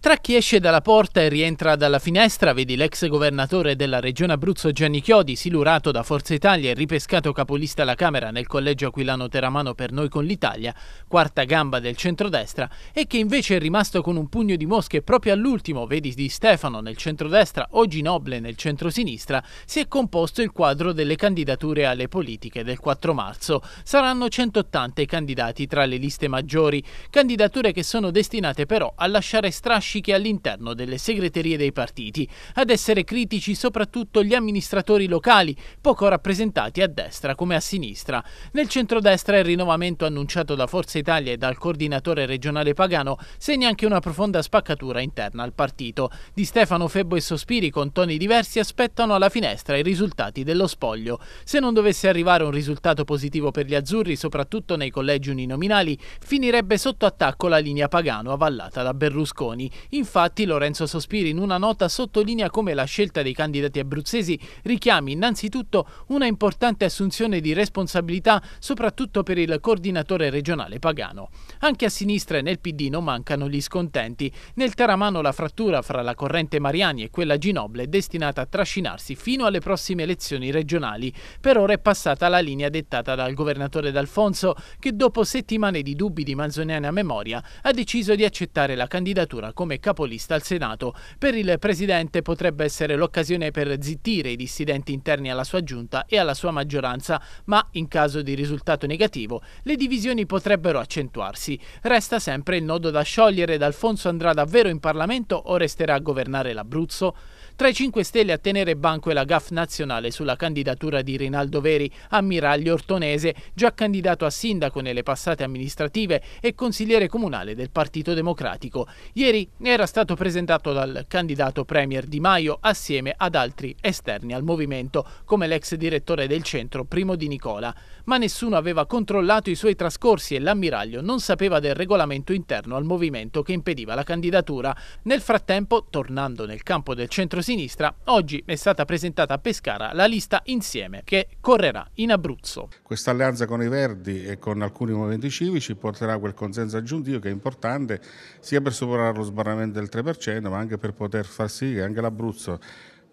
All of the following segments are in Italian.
Tra chi esce dalla porta e rientra dalla finestra vedi l'ex governatore della regione Abruzzo Gianni Chiodi, silurato da Forza Italia e ripescato capolista alla Camera nel collegio Aquilano Teramano per noi con l'Italia, quarta gamba del centrodestra, e che invece è rimasto con un pugno di mosche proprio all'ultimo, vedi di Stefano nel centrodestra oggi Noble nel centrosinistra, si è composto il quadro delle candidature alle politiche del 4 marzo. Saranno 180 i candidati tra le liste maggiori, candidature che sono destinate però a lasciare strascico nascite all'interno delle segreterie dei partiti. Ad essere critici soprattutto gli amministratori locali, poco rappresentati a destra come a sinistra. Nel centrodestra il rinnovamento annunciato da Forza Italia e dal coordinatore regionale Pagano segna anche una profonda spaccatura interna al partito. Di Stefano Febbo e Sospiri con toni diversi aspettano alla finestra i risultati dello spoglio. Se non dovesse arrivare un risultato positivo per gli azzurri, soprattutto nei collegi uninominali, finirebbe sotto attacco la linea Pagano avallata da Berlusconi. Infatti Lorenzo Sospiri in una nota sottolinea come la scelta dei candidati abruzzesi richiami innanzitutto una importante assunzione di responsabilità soprattutto per il coordinatore regionale Pagano. Anche a sinistra e nel PD non mancano gli scontenti. Nel Taramano la frattura fra la corrente Mariani e quella Ginoble è destinata a trascinarsi fino alle prossime elezioni regionali. Per ora è passata la linea dettata dal governatore D'Alfonso che dopo settimane di dubbi di manzoniana memoria ha deciso di accettare la candidatura come come capolista al Senato. Per il Presidente potrebbe essere l'occasione per zittire i dissidenti interni alla sua giunta e alla sua maggioranza, ma in caso di risultato negativo le divisioni potrebbero accentuarsi. Resta sempre il nodo da sciogliere ed Alfonso andrà davvero in Parlamento o resterà a governare l'Abruzzo? Tra i 5 Stelle a tenere banco è la GAF nazionale sulla candidatura di Rinaldo Veri, ammiraglio ortonese, già candidato a sindaco nelle passate amministrative e consigliere comunale del Partito Democratico. Ieri era stato presentato dal candidato Premier Di Maio assieme ad altri esterni al movimento, come l'ex direttore del centro Primo Di Nicola, ma nessuno aveva controllato i suoi trascorsi e l'ammiraglio non sapeva del regolamento interno al movimento che impediva la candidatura. Nel frattempo, tornando nel campo del centro-sinistra, oggi è stata presentata a Pescara la lista Insieme che correrà in Abruzzo. Questa alleanza con i Verdi e con alcuni movimenti civici porterà quel consenso aggiuntivo che è importante sia per superare lo sbarramento aggiornamento del 3%, ma anche per poter far sì che anche l'Abruzzo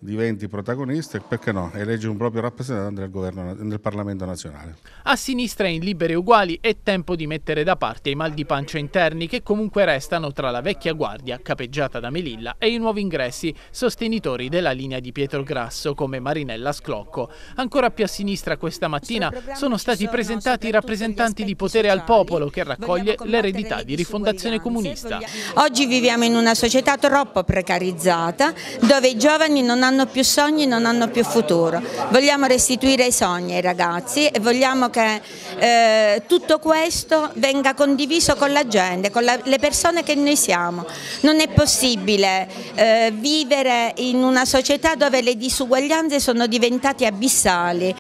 diventi protagonista e perché no, elegge un proprio rappresentante del, governo, nel Parlamento nazionale. A sinistra in libere uguali è tempo di mettere da parte i mal di pancia interni che comunque restano tra la vecchia guardia, capeggiata da Melilla, e i nuovi ingressi, sostenitori della linea di Pietro Grasso come Marinella Sclocco. Ancora più a sinistra questa mattina sono stati presentati i rappresentanti di potere al popolo che raccoglie l'eredità di rifondazione comunista. Oggi viviamo in una società troppo precarizzata dove i giovani non hanno hanno più sogni non hanno più futuro. Vogliamo restituire i sogni ai ragazzi e vogliamo che eh, tutto questo venga condiviso con la gente, con la, le persone che noi siamo. Non è possibile eh, vivere in una società dove le disuguaglianze sono diventate abissali,